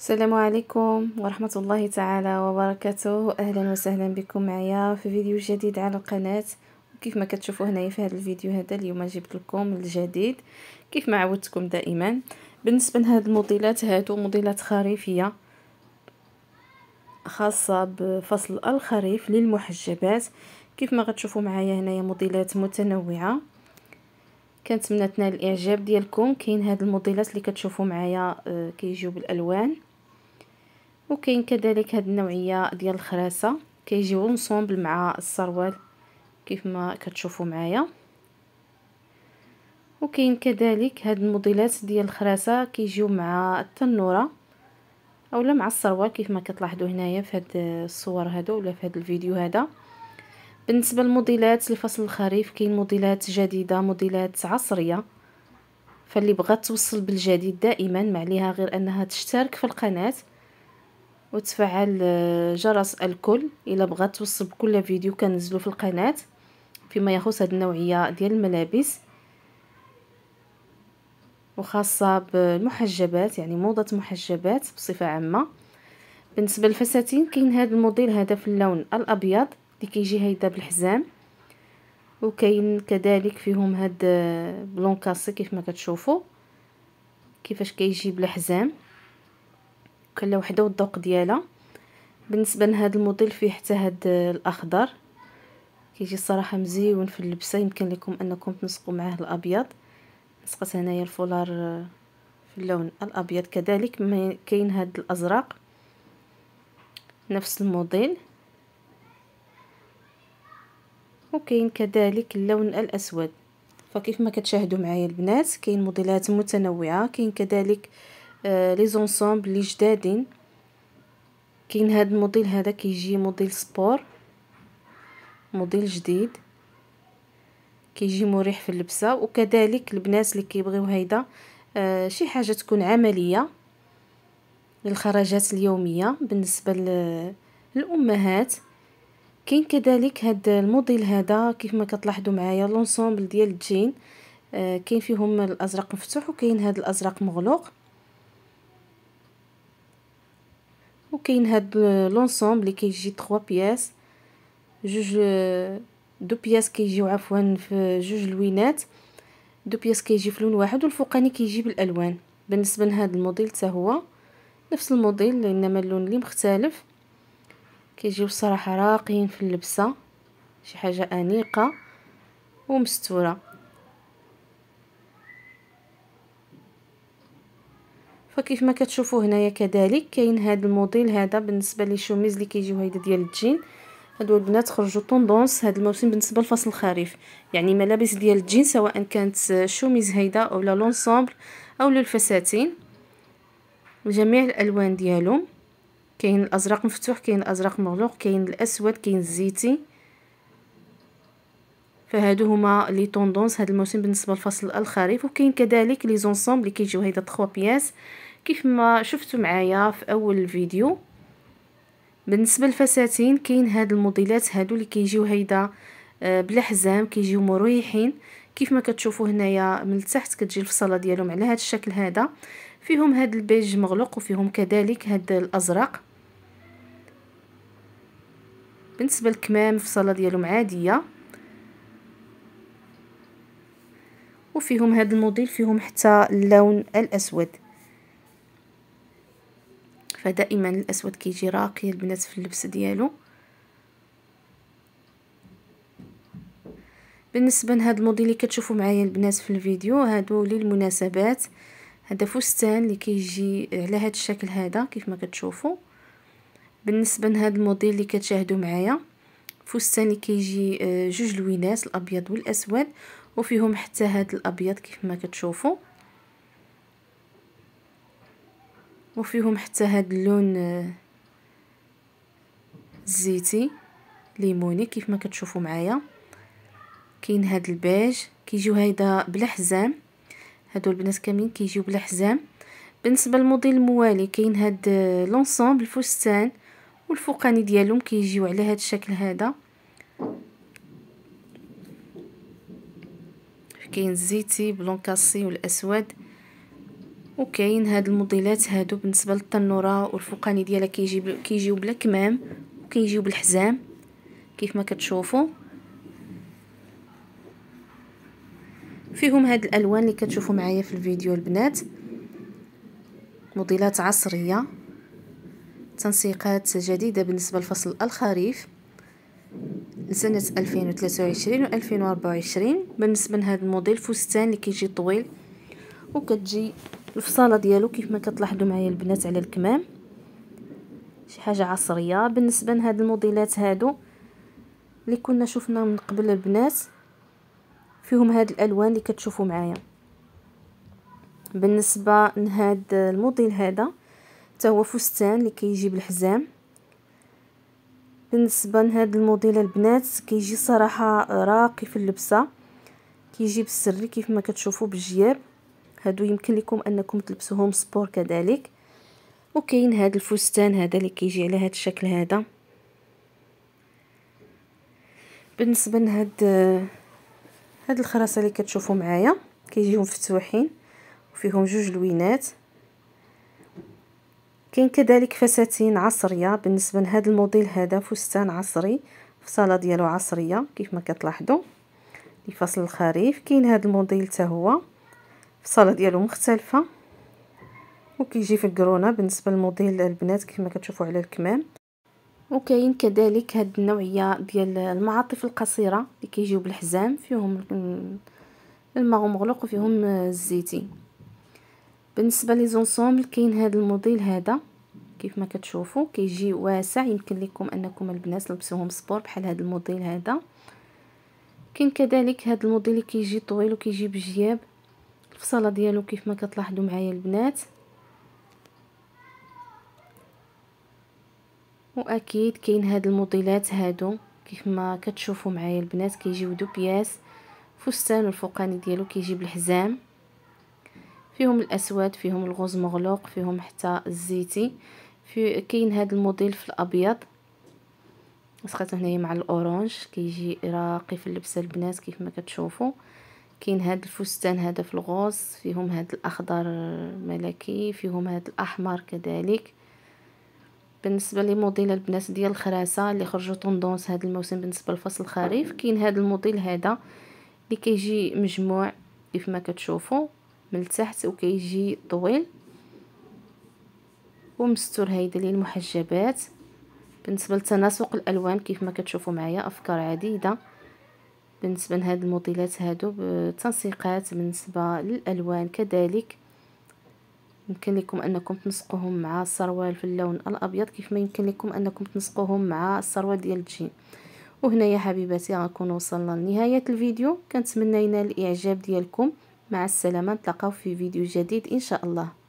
السلام عليكم ورحمة الله تعالى وبركاته أهلا وسهلا بكم معايا في فيديو جديد على القناة كيف ما كتشوفوا هنايا في هذا الفيديو هذا اليوم جبت لكم الجديد كيف ما عودتكم دائما بالنسبة لهاد الموديلات هادو موديلات خريفية خاصة بفصل الخريف للمحجبات كيف ما غتشوفوا معايا هنايا موديلات متنوعة كنتمنى تنال الاعجاب ديالكم كاين هاد الموديلات اللي كتشوفوا معايا آه، كيجيو بالالوان وكاين كذلك هاد النوعيه ديال الخراسه كيجيو اونصومبل مع السروال كيف ما كتشوفوا معايا وكاين كذلك هاد الموديلات ديال الخراسه كيجيو مع التنوره اولا مع السروال كيف ما كتلاحظوا هنايا في هاد الصور هادو ولا في هاد الفيديو هذا بالنسبه للموديلات لفصل الخريف كاين موديلات جديده موديلات عصريه فاللي بغات توصل بالجديد دائما ما عليها غير انها تشترك في القناه وتفعل آه، جرس الكل الا بغات توصل بكل فيديو كنزلو في القناه فيما يخص هذه النوعيه ديال الملابس وخاصه بالمحجبات يعني موضه محجبات بصفه عامه بالنسبه للفساتين كاين هذا الموديل هذا في اللون الابيض اللي كيجي هيدا بالحزام وكاين كذلك فيهم هاد آه، بلون كاسي كيف ما كتشوفوا كيفاش كيجي بالحزام كل وحده والذوق ديالها بالنسبه لهذا الموديل فيه حتى هذا الاخضر كيجي الصراحه مزيون في اللبسه يمكن لكم انكم تنسقوا معاه الابيض نسقت هنايا الفولار آه، في اللون الابيض كذلك كاين هذا الازرق نفس الموديل وكاين كذلك اللون الاسود فكيف ما كتشاهدوا معايا البنات كاين موديلات متنوعه كاين كذلك لي زونسومبل لي جدادين كاين هاد الموديل هذا كيجي موديل سبور موديل جديد كيجي مريح في اللبسه وكذلك البنات اللي كيبغيو هيدا آه، شي حاجه تكون عمليه للخرجات اليوميه بالنسبه للامهات كاين كذلك هاد الموديل هذا كيف ما كتلاحظوا معايا لونسومبل ديال الجين آه، كاين فيهم الازرق مفتوح وكاين هاد الازرق مغلوق وكاين هاد لونسومبل اللي كيجي 3 بياس جوج دو بياس كيجيو عفوا في جوج لوينات دو بياس كيجي في لون واحد والفوقاني كيجي بالالوان بالنسبه لهذا الموديل حتى هو نفس الموديل انما اللون اللي مختلف كيجيو الصراحه راقيين في اللبسه شي حاجه انيقه ومستوره فكيف ما كتشوفوا هنايا كذلك كاين هذا الموديل هذا بالنسبه لي اللي كيجيو هيدا ديال الجين هادو البنات خرجوا طوندونس هاد الموسم بالنسبه لفصل الخريف يعني ملابس ديال الجين سواء كانت شوميز هيدا اولا لونسومبل اولا الفساتين جميع الالوان ديالهم كاين الازرق مفتوح كاين الازرق مغلوق كاين الاسود كاين الزيتي فهادو هما لي طوندونس هاد الموسم بالنسبه لفصل الخريف وكاين كذلك لي زونسومبل اللي كيجيو هيدا 3 بياس كيف ما شفتوا معايا في اول الفيديو بالنسبه للفساتين كاين هاد الموديلات هادو اللي كيجيو هيدا آه، بلا حزام كيجيو مريحين كيف ما كتشوفوا هنايا من التحت كتجي الفصله ديالهم على هاد الشكل هذا فيهم هاد البيج مغلق وفيهم كذلك هاد الازرق بالنسبه للكمام الفصله ديالهم عاديه وفيهم هذا الموديل فيهم حتى اللون الأسود فدائما الأسود كيجي راقي البنات في اللبس ديالو بالنسبه لهذا الموديل اللي كتشوفوا معايا البنات في الفيديو هادو للمناسبات هذا فستان اللي كيجي على هذا الشكل هذا كيف ما كتشوفوا بالنسبه لهذا الموديل اللي كتشاهدوا معايا فستاني كيجي آه، جوج لوينات الابيض والاسود وفيهم حتى هاد الابيض كيف ما كتشوفوا وفيهم حتى هاد اللون آه، الزيتي ليموني كيف ما كتشوفوا معايا كاين هاد البيج كيجيو هيدا بلا حزام هادو البنات كاملين كيجيو بلا حزام بالنسبه للموديل الموالي كاين هاد آه، لونسومبل فستان والفوقاني ديالهم كيجيو على هذا الشكل هذا كاين الزيتي بلونكاسي والاسود وكاين هاد الموديلات هادو بالنسبه للتنوره والفوقاني ديالها كيجي كيجيو بلا كمام وكيجيو بالحزام كيف ما كتشوفوا فيهم هاد الالوان اللي كتشوفوا معايا في الفيديو البنات موديلات عصريه تنسيقات جديدة بالنسبة لفصل الخريف لسنة 2023 و 2024 بالنسبة لهذا الموديل فستان اللي كيجي طويل وكتجي الفصالة ديالو كيف ما كتلاحظوا معايا البنات على الكمام شي حاجة عصرية بالنسبة لهاد الموديلات هادو اللي كنا شفنا من قبل البنات فيهم هاد الالوان اللي كتشوفوا معايا بالنسبه لهاد الموديل هذا حتى هو فستان اللي كيجي بالحزام بالنسبه لهذا الموديل البنات كيجي صراحه راقي في اللبسه كيجي بالسري كيف ما كتشوفوا بالجياب هادو يمكن لكم انكم تلبسوهم سبور كذلك وكاين هذا الفستان هذا اللي كيجي على هذا الشكل هذا بالنسبه لهاد هاد الخراسه اللي كتشوفوا معايا كيجيو مفتوحين وفيهم جوج لوينات كاين كذلك فساتين عصريه بالنسبه لهذا الموديل هذا فستان عصري فصاله ديالو عصريه كيف ما كتلاحظوا لفصل الخريف كاين هذا الموديل حتى هو فصاله ديالو مختلفه وكيجي في الكرونه بالنسبه للموديل البنات ما كتشوفوا على الكمام وكاين كذلك هاد النوعيه ديال المعاطف القصيره اللي كيجيو بالحزام فيهم الماء مغلق وفيهم الزيتي بالنسبه لي زونسومبل كاين هذا الموديل هذا كيف ما كتشوفوا كيجي واسع يمكن لكم انكم البنات تلبسوهم سبور بحال هذا الموديل هذا كاين كذلك هذا الموديل اللي كيجي طويل وكيجي بجياب الفصاله ديالو كيف ما كتلاحظوا معايا البنات واكيد كاين هاد الموديلات هادو كيف ما كتشوفوا معايا البنات كيجيو دو بياس فستان الفوقاني ديالو كيجي بالحزام فيهم الاسود فيهم الغوز مغلوق فيهم حتى الزيتي في كاين هذا الموديل في الابيض مسخته هنايا مع الاورانج كيجي راقي في اللبسه البنات كيف ما كتشوفوا كاين هذا الفستان هذا في الغوز فيهم هذا الاخضر ملكي فيهم هذا الاحمر كذلك بالنسبه لموديل البنات ديال الخراسه اللي خرجوا طوندونس هذا الموسم بالنسبه لفصل الخريف كاين هذا الموديل هذا اللي كيجي مجموع كيف ما كتشوفوا من التحت وكيجي طويل ومستور هيدا للمحجبات بالنسبه لتناسق الالوان كيف ما كتشوفوا معايا افكار عديده بالنسبه لهاد الموديلات هادو تنسيقات بالنسبه للالوان كذلك يمكن لكم انكم تنسقوهم مع السروال في اللون الابيض كيف ما يمكن لكم انكم تنسقوهم مع السروال ديال الجين وهنا يا حبيباتي غنكون وصلنا لنهايه الفيديو كنتمنى ينال الاعجاب ديالكم مع السلامة نتلاقاو في فيديو جديد إن شاء الله